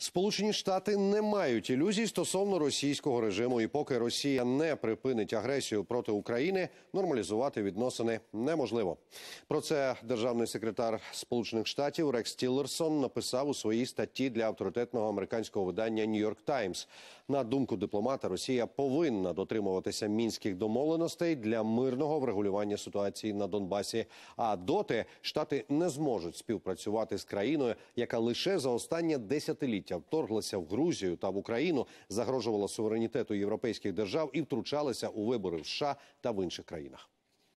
Сполучені Штати не мають ілюзій стосовно російського режиму, і поки Росія не припинить агресію проти України, нормалізувати відносини неможливо. Про це державний секретар Сполучених Штатів Рекс Тіллерсон написав у своїй статті для авторитетного американського видання Нью-Йорк Таймс. На думку дипломата, Росія повинна дотримуватися мінських домовленостей для мирного врегулювання ситуації на Донбасі. А доти штати не зможуть співпрацювати з країною, яка лише за останнє десятиліття століття вторглася в Грузію та в Україну, загрожувала суверенітету європейських держав і втручалася у вибори в США та в інших країнах.